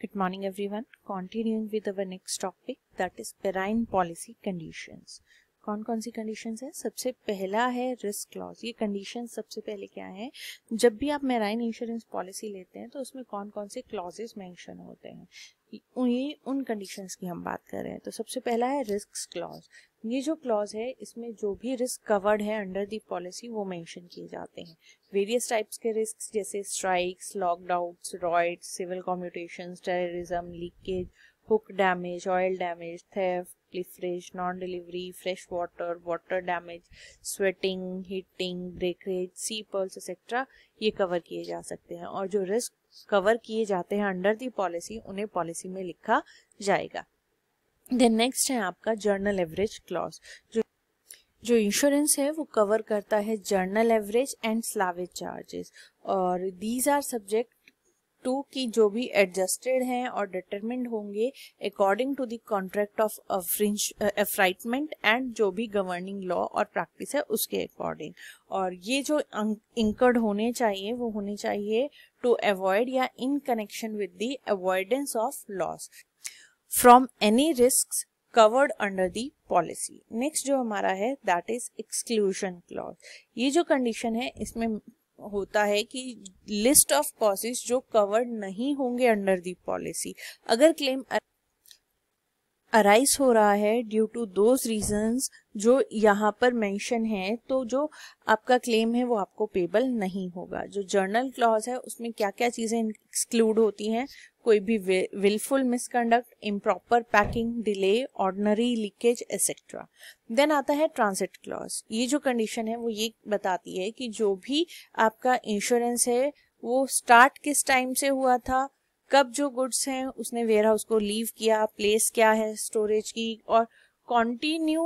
Good morning everyone. Continuing with our next topic that is perine policy conditions. कौन कौन सी condition है सबसे पहला है रिस्क क्लॉज ये कंडीशन सबसे पहले क्या है जब भी आप मेराइन इंश्योरेंस पॉलिसी लेते हैं तो उसमें कौन कौन से क्लॉजेस मेंशन होते हैं ये उन कंडीशंस की हम बात कर रहे हैं तो सबसे पहला है रिस्क क्लॉज ये जो क्लॉज है इसमें जो भी रिस्क कवर्ड है अंडर दी पॉलिसी वो मेंशन किए जाते हैं वेरियस टाइप्स के रिस्क जैसे strikes lockout riots civil commotion terrorism leakage hook damage oil damage theft leafage, non-delivery, fresh water, water damage, sweating, heating, breakage, sea pulse etc. ये cover किए जा सकते हैं और जो रिस्क कवर किए जाते हैं अंडर दी पॉलिसी उन्हें पॉलिसी में लिखा जाएगा देन नेक्स्ट है आपका जर्नल एवरेज क्लॉज जो जो इंश्योरेंस है वो कवर करता है general average and salvage charges और दीज आर सब्जेक्ट टू की जो भी एडजस्टेड हैं और डिटरमिंड होंगे according to the contract of affreightment and जो भी गवर्निंग लॉ और प्रैक्टिस है उसके अकॉर्डिंग और ये जो इंकर्ड होने चाहिए वो होने चाहिए टू अवॉइड या in connection with the avoidance of loss from any risk covered under the policy next जो हमारा है दैट इज एक्सक्लूजन क्लॉज ये जो कंडीशन है इसमें होता है कि लिस्ट ऑफ कॉसेज जो कवर्ड नहीं होंगे अंडर दी पॉलिसी अगर क्लेम अराइज हो रहा है ड्यू टू दो रीजंस जो यहाँ पर मेंशन है तो जो आपका क्लेम है वो आपको पेबल नहीं होगा जो जर्नल क्लॉज है उसमें क्या क्या चीज़ें एक्सक्लूड होती हैं कोई भी wilful misconduct improper packing delay ordinary leakage etcetera then आता है ट्रांसिट क्लॉज ये जो कंडीशन है वो ये बताती है कि जो भी आपका इंश्योरेंस है वो स्टार्ट किस टाइम से हुआ था कब जो गुड्स हैं उसने वेयर हाउस को लीव किया प्लेस क्या है स्टोरेज की और कॉन्टिन्यू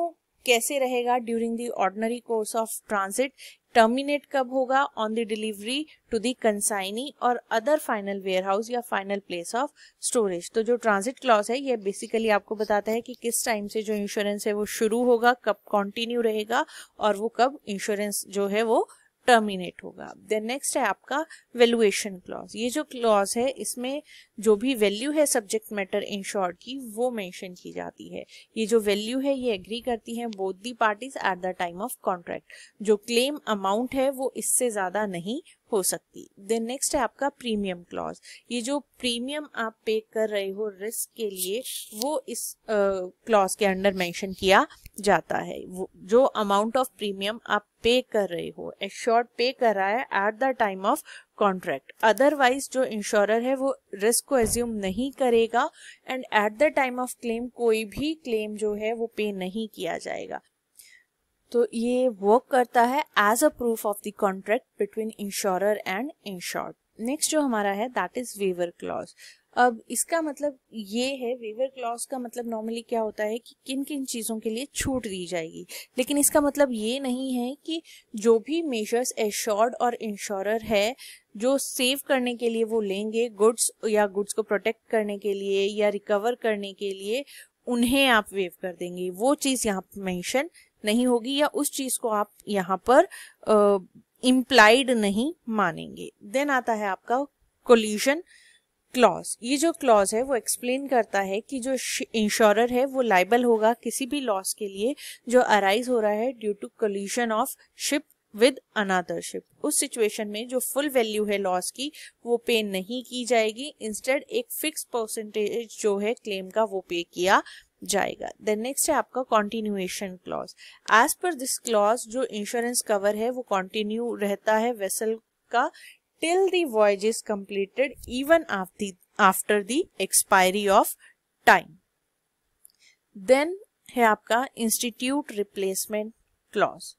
कैसे रहेगा during the ordinary course of transit terminate कब होगा on the delivery to the consignee और अदर फाइनल वेयर हाउस या फाइनल प्लेस ऑफ स्टोरेज तो जो ट्रांजिट क्लॉज है ये बेसिकली आपको बताता है कि किस टाइम से जो इंश्योरेंस है वो शुरू होगा कब कंटिन्यू रहेगा और वो कब इंश्योरेंस जो है वो टर्मिनेट होगा देन नेक्स्ट है आपका वेल्युएशन क्लॉज ये जो क्लॉज है इसमें जो भी वैल्यू है सब्जेक्ट मैटर इंश्योर्ड की वो मेंशन की जाती है ये जो वैल्यू है ये एग्री करती है both the parties at the time of contract जो क्लेम अमाउंट है वो इससे ज्यादा नहीं हो सकती देन नेक्स्ट है आपका प्रीमियम क्लॉज ये जो प्रीमियम आप पे कर रहे हो रिस्क के लिए वो इस क्लॉज के अंडर मेंशन किया जाता है वो जो अमाउंट ऑफ प्रीमियम आप पे कर रहे हो एश्योर्ड पे कर रहा है at the time of contract otherwise जो इंश्योरर है वो रिस्क को एज्यूम नहीं करेगा and at the time of claim कोई भी क्लेम जो है वो पे नहीं किया जाएगा तो ये वर्क करता है as a proof of the contract between insurer and insured next जो हमारा है दैट इज वेवर क्लॉज अब इसका मतलब ये है वेवर क्लॉज का मतलब नॉर्मली क्या होता है कि किन किन चीज़ों के लिए छूट दी जाएगी लेकिन इसका मतलब ये नहीं है कि जो भी मेजर्स एश्योर्ड और इंश्योरर है जो सेव करने के लिए वो लेंगे गुड्स या गुड्स को प्रोटेक्ट करने के लिए या रिकवर करने के लिए उन्हें आप वेव कर देंगे वो चीज़ यहाँ मेंशन नहीं होगी या उस चीज को आप यहाँ पर इम्प्लाइड नहीं मानेंगे देन आता है आपका कोल्यूशन क्लॉज ये जो क्लॉज है वो एक्सप्लेन करता है कि जो इंश्योरर है वो लाइबल होगा किसी भी लॉस के लिए जो अराइज हो रहा है due to collision of ship with another ship उस सिचुएशन में जो फुल वैल्यू है लॉस की वो पे नहीं की जाएगी इंस्टेड एक फिक्स परसेंटेज जो है क्लेम का वो पे किया जाएगा देन नेक्स्ट है आपका continuation clause as per this clause जो इंश्योरेंस कवर है वो कॉन्टिन्यू रहता है वेसल का till the voyage is completed even after the expiry of time then है आपका इंस्टीट्यूट रिप्लेसमेंट क्लॉज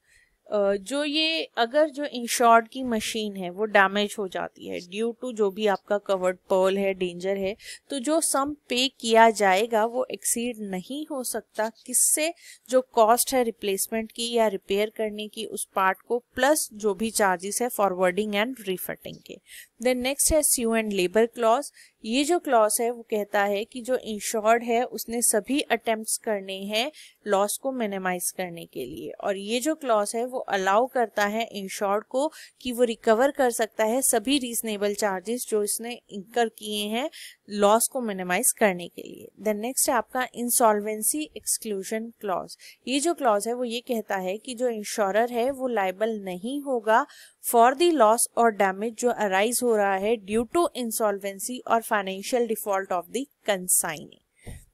जो ये अगर जो इंश्योर्ड की मशीन है वो डैमेज हो जाती है ड्यू टू जो भी आपका कवर्ड पर्ल है डेंजर है तो जो सम पे किया जाएगा वो एक्सीड नहीं हो सकता किससे जो कॉस्ट है रिप्लेसमेंट की या रिपेयर करने की उस पार्ट को प्लस जो भी चार्जेस है फॉरवर्डिंग एंड रिफटिंग के देन नेक्स्ट है स्यू एंड लेबर क्लॉज ये जो क्लॉज है वो कहता है कि जो इंश्योर्ड है उसने सभी अटेम्प्ट करने हैं लॉस को मिनिमाइज करने के लिए और ये जो क्लॉज है वो अलाउ करता है इंश्योर्ड को कि वो रिकवर कर सकता है सभी रीजनेबल चार्जेस जो इसने इंकर किए हैं लॉस को मिनिमाइज करने के लिए देन नेक्स्ट है आपका इंसॉल्वेंसी एक्सक्लूजन क्लॉज ये जो क्लॉज है वो ये कहता है कि जो इंश्योरर है वो लाइबल नहीं होगा फॉर दी लॉस और डैमेज जो अराइज हो रहा है ड्यू टू इंसॉल्वेंसी और financial default of the consignee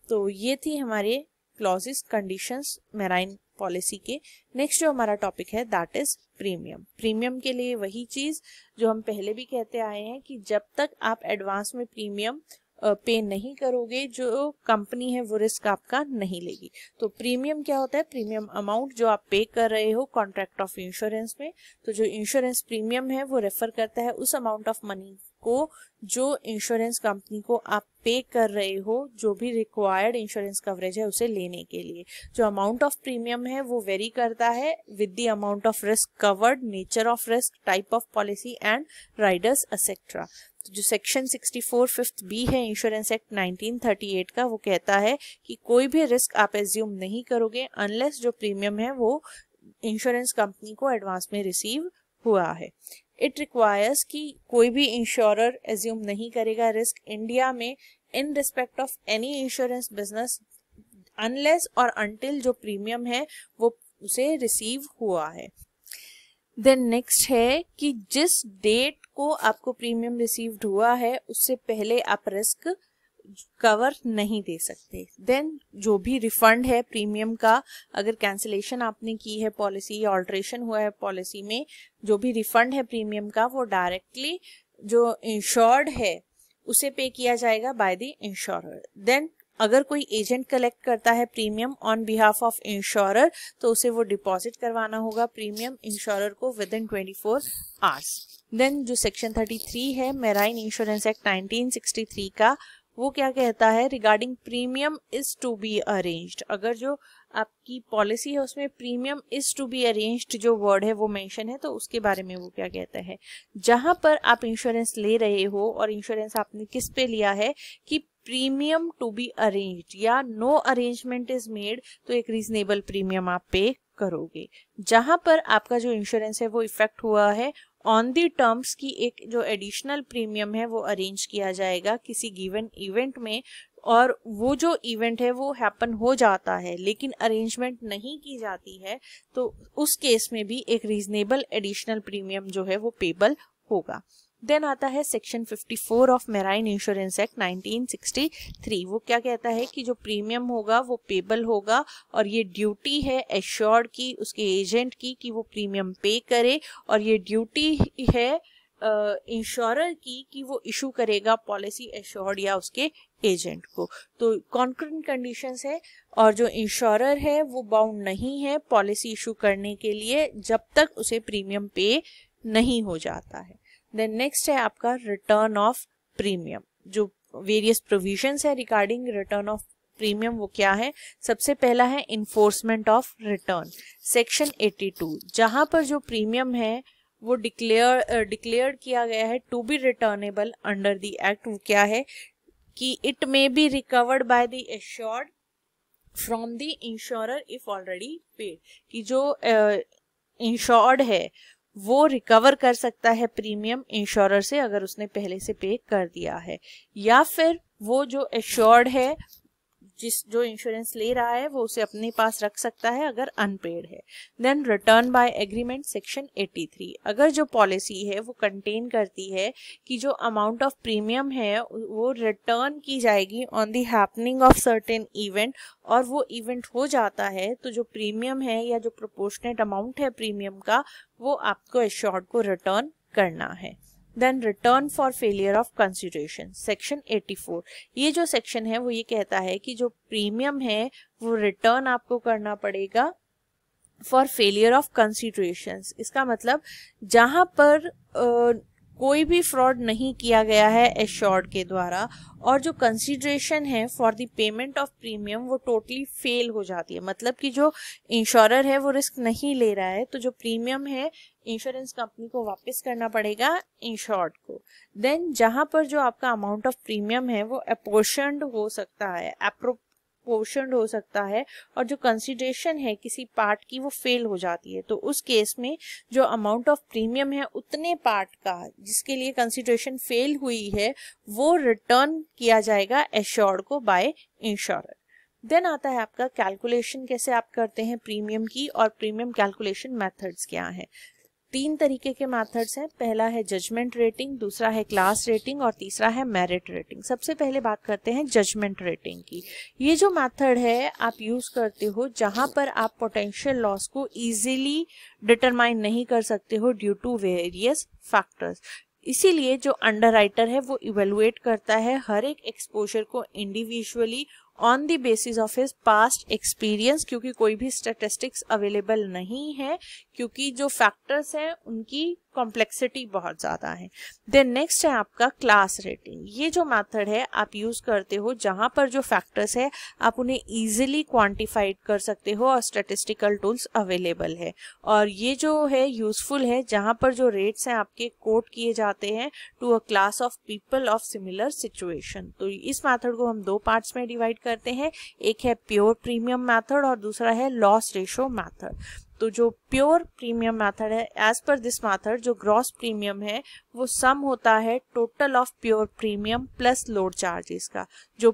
तो ये थी हमारे क्लॉजेस कंडीशंस मेराइन पॉलिसी के नेक्स्ट जो हमारा टॉपिक है दैट इज प्रीमियम प्रीमियम के लिए वही चीज जो हम पहले भी कहते आए हैं कि जब तक आप एडवांस में प्रीमियम पे नहीं करोगे जो कंपनी है वो रिस्क आपका नहीं लेगी तो प्रीमियम क्या होता है प्रीमियम अमाउंट जो आप पे कर रहे हो कॉन्ट्रैक्ट ऑफ इंश्योरेंस में तो जो इंश्योरेंस प्रीमियम है वो रेफर करता है उस अमाउंट ऑफ मनी आपको जो इंश्योरेंस कंपनी को आप पे कर रहे हो जो भी रिक्वायर्ड इंश्योरेंस कवरेज है उसे लेने के लिए जो अमाउंट ऑफ प्रीमियम है वो वेरी करता है with the amount of risk covered nature of risk type of policy and riders etcetera तो जो सेक्शन 64 फिफ्थ बी है इंश्योरेंस एक्ट 1938 का वो कहता है कि कोई भी रिस्क आप एज्यूम नहीं करोगे अनलेस जो प्रीमियम है वो इंश्योरेंस कंपनी को एडवांस में रिसीव हुआ है इट रिक्वायर्स कि कोई भी इंश्योरर एज्यूम नहीं करेगा रिस्क इंडिया में in respect of any insurance business unless और अनटिल जो प्रीमियम है वो उसे रिसीव हुआ है देन नेक्स्ट है कि जिस डेट को आपको प्रीमियम रिसीव्ड हुआ है उससे पहले आप रिस्क कवर नहीं दे सकते देन जो भी रिफंड है प्रीमियम का अगर कैंसिलेशन आपने की है पॉलिसी या ऑल्ट्रेशन हुआ है पॉलिसी में जो भी रिफंड है प्रीमियम का वो डायरेक्टली जो इंश्योर्ड है उसे पे किया जाएगा बाय द इंश्योरर देन अगर कोई एजेंट कलेक्ट करता है premium on behalf of insurer तो उसे वो डिपॉजिट करवाना होगा प्रीमियम इंश्योरर को within twenty four hours then जो सेक्शन थर्टी थ्री है marine insurance act nineteen sixty three का वो क्या कहता है regarding premium is to be arrange अगर जो आपकी पॉलिसी है उसमें premium is to be arrange जो वर्ड है वो मेंशन है तो उसके बारे में वो क्या कहता है जहां पर आप इंश्योरेंस ले रहे हो और इंश्योरेंस आपने किस पे लिया है कि प्रीमियम टू बी अरेंज या नो अरेंजमेंट इज मेड तो एक रीजनेबल प्रीमियम आप पे करोगे जहां पर आपका जो इंश्योरेंस है वो इफेक्ट हुआ है ऑन दी टर्म्स की एक जो एडिशनल प्रीमियम है वो अरेंज किया जाएगा किसी गिवन इवेंट में और वो जो इवेंट है वो हैपन हो जाता है लेकिन अरेंजमेंट नहीं की जाती है तो उस केस में भी एक रीजनेबल एडिशनल प्रीमियम जो है वो पेबल होगा देन आता है section 54 of marine insurance act 1963 वो क्या कहता है कि जो प्रीमियम होगा वो पेबल होगा और ये ड्यूटी है एश्योर्ड की उसके एजेंट की कि वो प्रीमियम पे करे और ये ड्यूटी है इंश्योर uh, की कि वो इशू करेगा पॉलिसी एश्योर्ड या उसके एजेंट को तो कॉन्क्रेंट कंडीशंस है और जो इंश्योरर है वो बाउंड नहीं है पॉलिसी इशू करने के लिए जब तक उसे प्रीमियम पे नहीं हो जाता है देन नेक्स्ट है आपका रिटर्न ऑफ प्रीमियम जो वेरियस प्रोविजन है रिगार्डिंग रिटर्न ऑफ प्रीमियम वो क्या है सबसे पहला है इन्फोर्समेंट ऑफ रिटर्न सेक्शन 82 जहां पर जो प्रीमियम है वो डिक्लेयर डिक्लेयर uh, किया गया है to be returnable under the act वो क्या है कि it may be recovered by the assured from the insurer if already paid कि जो इंश्योर्ड uh, है वो रिकवर कर सकता है प्रीमियम इंश्योरर से अगर उसने पहले से पे कर दिया है या फिर वो जो एश्योर्ड है जिस जो इंश्योरेंस ले रहा है वो उसे अपने पास रख सकता है अगर अनपेड है then return by agreement section 83 अगर जो पॉलिसी है वो कंटेन करती है कि जो अमाउंट ऑफ प्रीमियम है वो रिटर्न की जाएगी on the happening of certain event और वो इवेंट हो जाता है तो जो प्रीमियम है या जो प्रोपोर्शनेट अमाउंट है प्रीमियम का वो आपको एश्योर्ड को रिटर्न करना है then return for failure of consideration section 84 ये जो सेक्शन है वो ये कहता है कि जो प्रीमियम है वो रिटर्न आपको करना पड़ेगा फॉर फेलियर ऑफ कंसिडरेशन इसका मतलब जहां पर कोई भी फ्रॉड नहीं किया गया है एश्योर्ड के द्वारा और जो कंसिड्रेशन है for the payment of premium वो टोटली फेल हो जाती है मतलब कि जो इंश्योरर है वो रिस्क नहीं ले रहा है तो जो प्रीमियम है इंश्योरेंस कंपनी को वापस करना पड़ेगा इंश्योर्ड को देन जहां पर जो आपका अमाउंट ऑफ प्रीमियम है वो अपोर्शनड हो सकता है अप्रोप पोर्शन हो सकता है और जो कंसिडरेशन है किसी पार्ट की वो फेल हो जाती है तो उस केस में जो अमाउंट ऑफ प्रीमियम है उतने पार्ट का जिसके लिए कंसिडरेशन फेल हुई है वो रिटर्न किया जाएगा एश्योर्ड को बाय इंश्योरर देन आता है आपका कैलकुलेशन कैसे आप करते हैं प्रीमियम की और प्रीमियम कैलकुलेशन मेथड्स क्या हैं तीन तरीके के मेथड्स हैं पहला है जजमेंट रेटिंग दूसरा है क्लास रेटिंग और तीसरा है मेरिट रेटिंग सबसे पहले बात करते हैं जजमेंट रेटिंग की ये जो मेथड है आप यूज करते हो जहां पर आप पोटेंशियल लॉस को इजीली डिटरमाइन नहीं कर सकते हो ड्यू टू वेरियस फैक्टर्स इसीलिए जो अंडर है वो इवेलुएट करता है हर एक एक्सपोजर को individually on the basis of his past experience क्योंकि कोई भी स्टेटिस्टिक्स अवेलेबल नहीं है क्योंकि जो फैक्टर्स हैं उनकी कॉम्प्लेक्सिटी बहुत ज़्यादा है देन नेक्स्ट है आपका क्लास रेटिंग ये जो मेथड है आप यूज़ करते हो जहाँ पर जो फैक्टर्स है आप उन्हें ईजिली क्वांटिफाइड कर सकते हो और स्टेटिस्टिकल टूल्स अवेलेबल है और ये जो है यूजफुल है जहाँ पर जो रेट्स हैं आपके कोट किए जाते हैं to a class of people of similar situation तो इस मैथड को हम दो पार्ट्स में डिवाइड करते हैं एक है प्योर प्रीमियम मैथड और दूसरा है लॉस रेशो मैथड तो जो प्योर प्रीमियम मेथड है एज पर दिस मेथड जो ग्रॉस प्रीमियम है वो सम होता है total of pure premium plus load charges का जो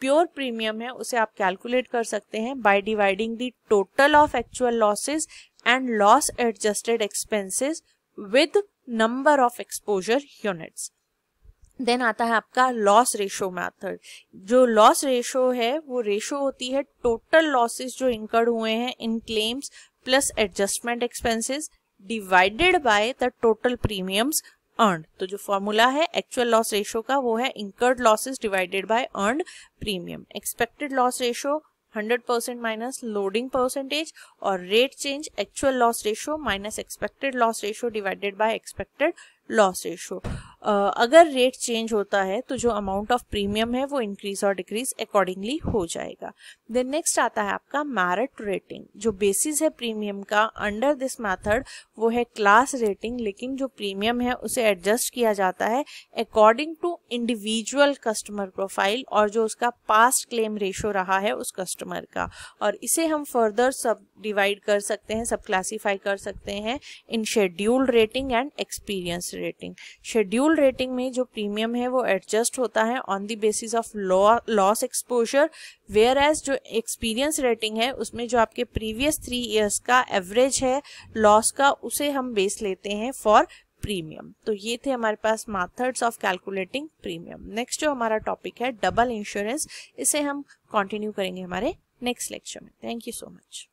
प्योर प्रीमियम है उसे आप कैलकुलेट कर सकते हैं by dividing the total of actual losses and loss adjusted expenses with number of exposure units then आता है आपका लॉस रेशो मैथड जो लॉस रेशो है वो रेशो होती है टोटल लॉसेस जो इंकर्ड हुए हैं in claims plus adjustment expenses divided by the total premiums earned तो जो फॉर्मूला है एक्चुअल लॉस रेशो का वो है incurred losses divided by earned premium expected loss ratio 100 percent minus loading percentage और rate change actual loss ratio minus expected loss ratio divided by expected loss ratio अगर rate change होता है तो जो amount of premium है वो increase और decrease accordingly हो जाएगा देन नेक्स्ट आता है आपका मैरिट रेटिंग जो बेसिस है प्रीमियम का अंडर दिस मैथड वो है क्लास रेटिंग लेकिन जो प्रीमियम है उसे एडजस्ट किया जाता है according to individual customer profile और जो उसका पास्ट क्लेम रेशो रहा है उस कस्टमर का और इसे हम फर्दर सब डिवाइड कर सकते हैं सब क्लासीफाई कर सकते हैं in scheduled rating and experience rating शेड्यूल फुल रेटिंग में जो प्रीमियम है वो एडजस्ट होता है on the basis of loss exposure whereas जो एक्सपीरियंस रेटिंग है उसमें जो आपके प्रीवियस थ्री इयर्स का एवरेज है लॉस का उसे हम बेस लेते हैं फॉर प्रीमियम तो ये थे हमारे पास methods of calculating premium next जो हमारा टॉपिक है डबल इंश्योरेंस इसे हम कंटिन्यू करेंगे हमारे नेक्स्ट लेक्चर में थैंक यू सो मच